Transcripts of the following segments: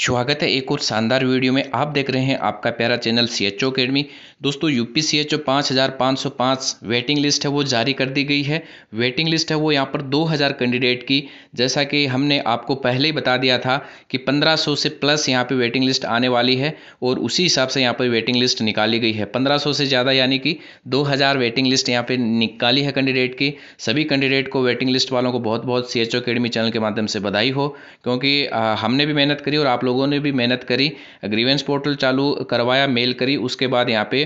स्वागत है एक और शानदार वीडियो में आप देख रहे हैं आपका प्यारा channel C H O academy दोस्तों U P C H O पाँच हज़ार पाँच सौ पाँच वेटिंग लिस्ट है वो जारी कर दी गई है वेटिंग लिस्ट है वो यहाँ पर दो हज़ार कैंडिडेट की जैसा कि हमने आपको पहले ही बता दिया था कि पंद्रह सौ से प्लस यहाँ पे वेटिंग लिस्ट आने वाली है और उसी हिसाब से यहाँ पर वेटिंग लिस्ट निकाली गई है पंद्रह सौ से ज़्यादा यानी कि दो हज़ार वेटिंग लिस्ट यहाँ पर निकाली है कैंडिडेट की सभी कैंडिडेट को वेटिंग लिस्ट वालों को बहुत बहुत C H O academy channel के माध्यम से बधाई हो क्योंकि हमने भी मेहनत करी और आप लोगों ने भी मेहनत करी ग्रीवेंस पोर्टल चालू करवाया मेल करी उसके बाद यहाँ पे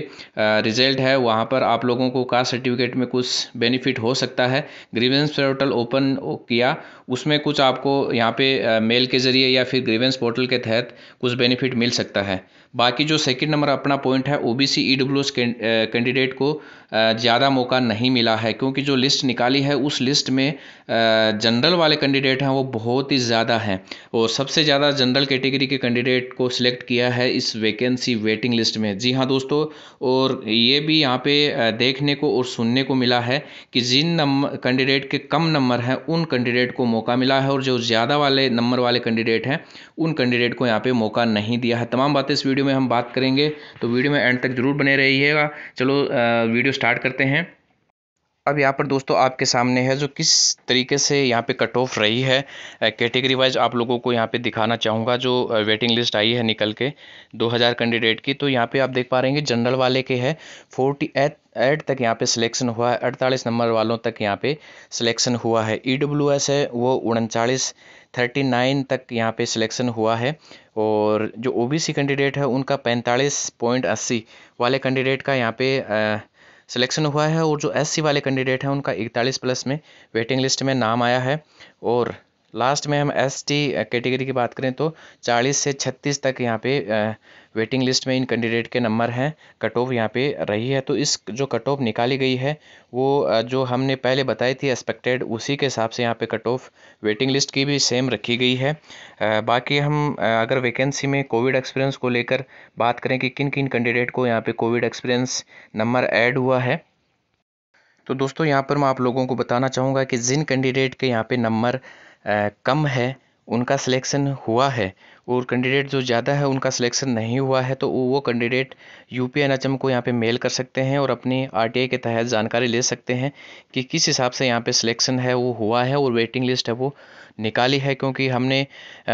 रिजल्ट है वहाँ पर आप लोगों को कास्ट सर्टिफिकेट में कुछ बेनिफिट हो सकता है ग्रीवेंस पोर्टल ओपन किया उसमें कुछ आपको यहाँ पे मेल के ज़रिए या फिर ग्रीवेंस पोर्टल के तहत कुछ बेनिफिट मिल सकता है बाकी जो सेकंड नंबर अपना पॉइंट है ओबीसी एस कैंडिडेट को ज़्यादा मौका नहीं मिला है क्योंकि जो लिस्ट निकाली है उस लिस्ट में जनरल वाले कैंडिडेट हैं वो बहुत ही ज़्यादा हैं और सबसे ज़्यादा जनरल कैटेगरी कैटेगरी के कैंडिडेट को सिलेक्ट किया है इस वैकेंसी वेटिंग लिस्ट में जी हाँ दोस्तों और ये भी यहाँ पे देखने को और सुनने को मिला है कि जिन नंबर कैंडिडेट के कम नंबर हैं उन कैंडिडेट को मौका मिला है और जो ज़्यादा वाले नंबर वाले कैंडिडेट हैं उन कैंडिडेट को यहाँ पे मौका नहीं दिया है तमाम बातें इस वीडियो में हम बात करेंगे तो वीडियो में एंड तक जरूर बने रहिएगा चलो वीडियो स्टार्ट करते हैं अब यहाँ पर दोस्तों आपके सामने है जो किस तरीके से यहाँ पे कट ऑफ रही है कैटेगरी वाइज आप लोगों को यहाँ पे दिखाना चाहूँगा जो वेटिंग लिस्ट आई है निकल के 2000 कैंडिडेट की तो यहाँ पे आप देख पा रहे हैं जनरल वाले के है फोर्टी एट एट तक यहाँ पे सिलेक्शन हुआ है अड़तालीस नंबर वालों तक यहाँ पे सिलेक्शन हुआ है ई e है वो उनचालीस थर्टी नाइन तक यहाँ पे सिलेक्शन हुआ है और जो ओ कैंडिडेट है उनका पैंतालीस पॉइंट अस्सी वाले कैंडिडेट का यहाँ पे आ, सिलेक्शन हुआ है और जो एस वाले कैंडिडेट हैं उनका इकतालीस प्लस में वेटिंग लिस्ट में नाम आया है और लास्ट में हम एस कैटेगरी की बात करें तो चालीस से छत्तीस तक यहाँ पे वेटिंग लिस्ट में इन कैंडिडेट के नंबर हैं कट ऑफ यहाँ पे रही है तो इस जो कट ऑफ निकाली गई है वो जो हमने पहले बताई थी एक्सपेक्टेड उसी के हिसाब से यहाँ पे कट ऑफ वेटिंग लिस्ट की भी सेम रखी गई है बाकी हम अगर वैकेंसी में कोविड एक्सपीरियंस को लेकर बात करें कि किन किन कैंडिडेट को यहाँ पर कोविड एक्सपीरियंस नंबर ऐड हुआ है तो दोस्तों यहाँ पर मैं आप लोगों को बताना चाहूँगा कि जिन कैंडिडेट के यहाँ पर नंबर कम है उनका सिलेक्शन हुआ है और कैंडिडेट जो ज़्यादा है उनका सिलेक्शन नहीं हुआ है तो वो कैंडिडेट यू पी को यहाँ पे मेल कर सकते हैं और अपनी आर के तहत जानकारी ले सकते हैं कि किस हिसाब से यहाँ पे सिलेक्शन है वो हुआ है और वेटिंग लिस्ट है वो निकाली है क्योंकि हमने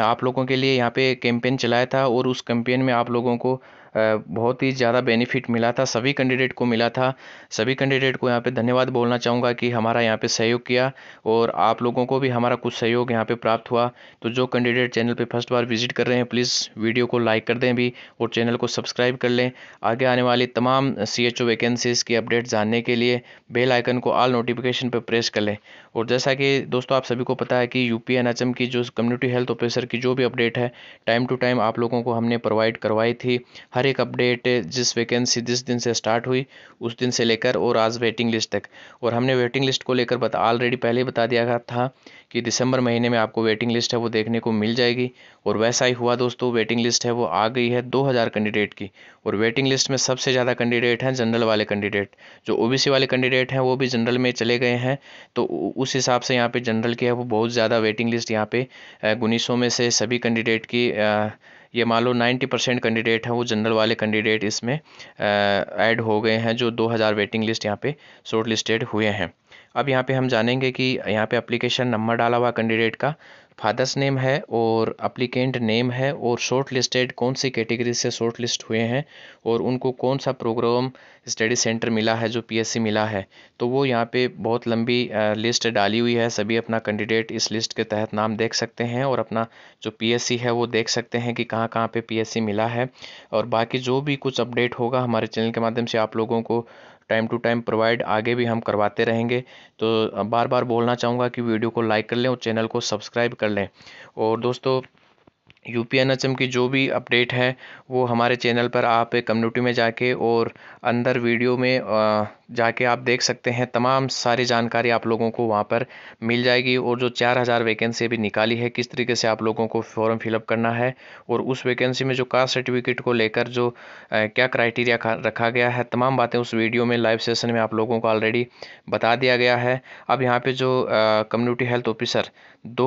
आप लोगों के लिए यहाँ पे कैंपेन चलाया था और उस कैंपेन में आप लोगों को बहुत ही ज़्यादा बेनिफिट मिला था सभी कैंडिडेट को मिला था सभी कैंडिडेट को यहाँ पे धन्यवाद बोलना चाहूँगा कि हमारा यहाँ पे सहयोग किया और आप लोगों को भी हमारा कुछ सहयोग यहाँ पे प्राप्त हुआ तो जो कैंडिडेट चैनल पे फर्स्ट बार विजिट कर रहे हैं प्लीज़ वीडियो को लाइक कर दें भी और चैनल को सब्सक्राइब कर लें आगे आने वाली तमाम सी एच वैकेंसीज़ की अपडेट जानने के लिए बेल आइकन को ऑल नोटिफिकेशन पर प्रेस कर लें और जैसा कि दोस्तों आप सभी को पता है कि यू पी की जो कम्युनिटी हेल्थ ऑफिसर की जो भी अपडेट है टाइम टू टाइम आप लोगों को हमने प्रोवाइड करवाई थी हर हर एक अपडेट जिस वैकेंसी जिस दिन से स्टार्ट हुई उस दिन से लेकर और आज वेटिंग लिस्ट तक और हमने वेटिंग लिस्ट को लेकर बता ऑलरेडी पहले ही बता दिया था कि दिसंबर महीने में आपको वेटिंग लिस्ट है वो देखने को मिल जाएगी और वैसा ही हुआ दोस्तों वेटिंग लिस्ट है वो आ गई है दो कैंडिडेट की और वेटिंग लिस्ट में सबसे ज़्यादा कैंडिडेट हैं जनरल वाले कैंडिडेट जो ओ वाले कैंडिडेट हैं वो भी जनरल में चले गए हैं तो उस हिसाब से यहाँ पर जनरल की है वो बहुत ज़्यादा वेटिंग लिस्ट यहाँ पे उन्नीसों में से सभी कैंडिडेट की आ, ये मान लो नाइन्टी परसेंट कैंडिडेट हैं वो जनरल वाले कैंडिडेट इसमें ऐड हो गए हैं जो 2000 वेटिंग लिस्ट यहाँ पे शॉर्ट लिस्टेड हुए हैं अब यहाँ पे हम जानेंगे कि यहाँ पे अप्लीकेशन नंबर डाला हुआ कैंडिडेट का फादर्स नेम है और अप्लीकेंट नेम है और शॉर्ट लिस्टेड कौन सी कैटेगरी से शॉर्ट लिस्ट हुए हैं और उनको कौन सा प्रोग्राम स्टडी सेंटर मिला है जो पीएससी मिला है तो वो यहाँ पे बहुत लंबी लिस्ट डाली हुई है सभी अपना कैंडिडेट इस लिस्ट के तहत नाम देख सकते हैं और अपना जो पीएससी है वो देख सकते हैं कि कहाँ कहाँ पे पीएससी मिला है और बाकी जो भी कुछ अपडेट होगा हमारे चैनल के माध्यम से आप लोगों को टाइम टू टाइम प्रोवाइड आगे भी हम करवाते रहेंगे तो बार बार बोलना चाहूँगा कि वीडियो को लाइक कर लें और चैनल को सब्सक्राइब कर लें और दोस्तों यू पी की जो भी अपडेट है वो हमारे चैनल पर आप कम्युनिटी में जाके और अंदर वीडियो में आ, जाके आप देख सकते हैं तमाम सारी जानकारी आप लोगों को वहाँ पर मिल जाएगी और जो चार हज़ार वैकेंसी अभी निकाली है किस तरीके से आप लोगों को फॉर्म फिलअप करना है और उस वैकेंसी में जो कास्ट सर्टिफिकेट को लेकर जो आ, क्या क्राइटेरिया रखा गया है तमाम बातें उस वीडियो में लाइव सेशन में आप लोगों को ऑलरेडी बता दिया गया है अब यहाँ पर जो कम्युनिटी हेल्थ ऑफिसर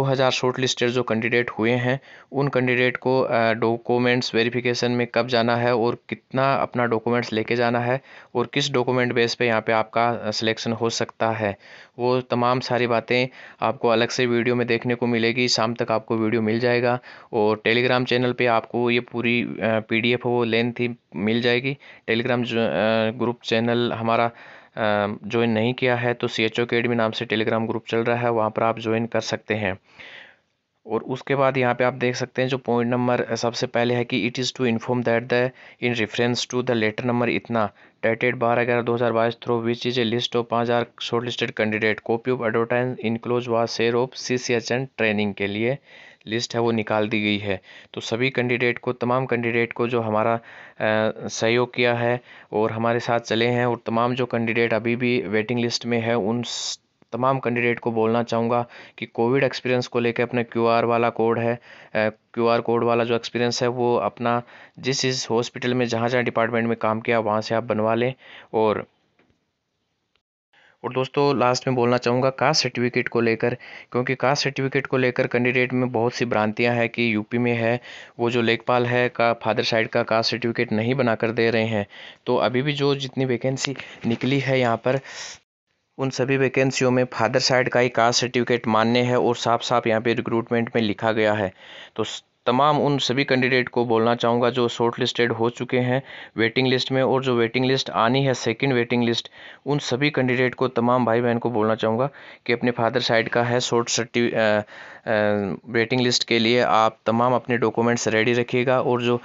हज़ार शॉर्ट लिस्टेड जो कैंडिडेट हुए हैं उन कैंडिडेट को डॉक्यूमेंट्स वेरिफिकेशन में कब जाना है और कितना अपना डॉक्यूमेंट्स लेके जाना है और किस डॉक्यूमेंट बेस पे यहाँ पे आपका सिलेक्शन हो सकता है वो तमाम सारी बातें आपको अलग से वीडियो में देखने को मिलेगी शाम तक आपको वीडियो मिल जाएगा और टेलीग्राम चैनल पे आपको ये पूरी पीडीएफ वो लेंथ ही मिल जाएगी टेलीग्राम ग्रुप चैनल हमारा ज्वाइन नहीं किया है तो सी एच ओ नाम से टेलीग्राम ग्रुप चल रहा है वहाँ पर आप ज्वाइन कर सकते हैं और उसके बाद यहाँ पे आप देख सकते हैं जो पॉइंट नंबर सबसे पहले है कि it is to inform that the in reference to the letter number इतना डेटेड बारह ग्यारह दो हज़ार बाईस through which is a list of पाँच हज़ार short listed candidate copy of advertise enclose वा share of C C H N training के लिए लिस्ट है वो निकाल दी गई है तो सभी कैंडिडेट को तमाम कैंडिडेट को जो हमारा सहयोग किया है और हमारे साथ चले हैं और तमाम जो कैंडिडेट अभी भी वेटिंग लिस्ट में है उन तमाम कैंडिडेट को बोलना चाहूँगा कि कोविड एक्सपीरियंस को लेकर अपने क्यू वाला कोड है क्यू कोड वाला जो एक्सपीरियंस है वो अपना जिस जिस हॉस्पिटल में जहाँ जहाँ डिपार्टमेंट में काम किया वहाँ से आप बनवा लें और और दोस्तों लास्ट में बोलना चाहूँगा कास्ट सर्टिफिकेट को लेकर क्योंकि कास्ट सर्टिफिकेट को लेकर कैंडिडेट में बहुत सी भ्रांतियाँ हैं कि यूपी में है वो जो लेखपाल है का फादर साइड का कास्ट सर्टिफिकेट नहीं बना कर दे रहे हैं तो अभी भी जो जितनी वैकेंसी निकली है यहाँ पर उन सभी वैकेंसियों में फादर साइड का ही कास्ट सर्टिफिकेट मान्य है और साफ साफ यहाँ पे रिक्रूटमेंट में लिखा गया है तो तमाम उन सभी कैंडिडेट को बोलना चाहूँगा जो शॉर्ट लिस्टेड हो चुके हैं वेटिंग लिस्ट में और जो वेटिंग लिस्ट आनी है सेकंड वेटिंग लिस्ट उन सभी कैंडिडेट को तमाम भाई बहन को बोलना चाहूँगा कि अपने फादर साइड का है शॉर्ट सर्टिफिक वेटिंग लिस्ट के लिए आप तमाम अपने डॉक्यूमेंट्स रेडी रखिएगा और जो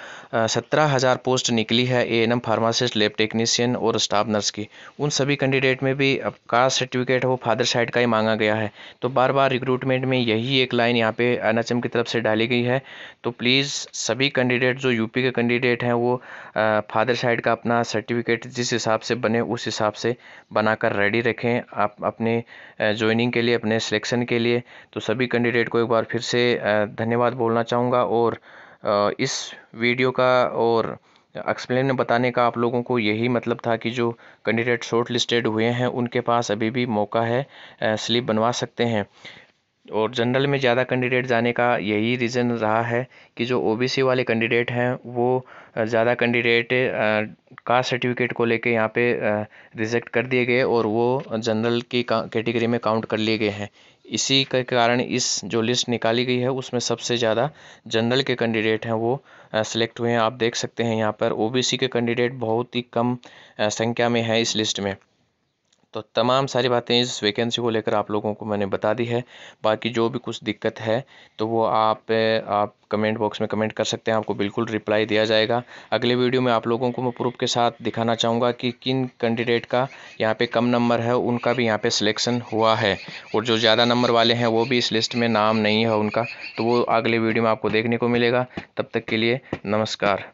सत्रह हज़ार पोस्ट निकली है A N M pharmacist lab technician और स्टाफ नर्स की उन सभी कैंडिडेट में भी अब कास्ट सर्टिफिकेट वो फादर साइड का ही मांगा गया है तो बार बार रिक्रूटमेंट में यही एक लाइन यहाँ पे एन की तरफ से डाली गई है तो प्लीज़ सभी कैंडिडेट जो यूपी के कैंडिडेट हैं वो फादर साइड का अपना सर्टिफिकेट जिस हिसाब से बने उस हिसाब से बनाकर रेडी रखें आप अपने ज्वाइनिंग के लिए अपने सिलेक्शन के लिए तो सभी कैंडिडेट को एक बार फिर से धन्यवाद बोलना चाहूँगा और इस वीडियो का और एक्सप्लेन बताने का आप लोगों को यही मतलब था कि जो कैंडिडेट शॉर्ट लिस्टेड हुए हैं उनके पास अभी भी मौका है स्लिप बनवा सकते हैं और जनरल में ज़्यादा कैंडिडेट जाने का यही रीज़न रहा है कि जो ओबीसी वाले कैंडिडेट हैं वो ज़्यादा कैंडिडेट कास्ट सर्टिफिकेट को लेके यहाँ पे रिजेक्ट कर दिए गए और वो जनरल की कैटेगरी में काउंट कर लिए गए हैं इसी के कारण इस जो लिस्ट निकाली गई है उसमें सबसे ज़्यादा जनरल के कैंडिडेट हैं वो सिलेक्ट हुए हैं आप देख सकते हैं यहाँ पर ओबीसी के कैंडिडेट बहुत ही कम संख्या में हैं इस लिस्ट में तो तमाम सारी बातें इस वैकेंसी को लेकर आप लोगों को मैंने बता दी है बाकी जो भी कुछ दिक्कत है तो वो आप आप कमेंट बॉक्स में कमेंट कर सकते हैं आपको बिल्कुल रिप्लाई दिया जाएगा अगले वीडियो में आप लोगों को मैं प्रूफ के साथ दिखाना चाहूँगा कि किन कैंडिडेट का यहाँ पे कम नंबर है उनका भी यहाँ पे सिलेक्शन हुआ है और जो ज़्यादा नंबर वाले हैं वो भी इस लिस्ट में नाम नहीं है उनका तो वो अगले वीडियो में आपको देखने को मिलेगा तब तक के लिए नमस्कार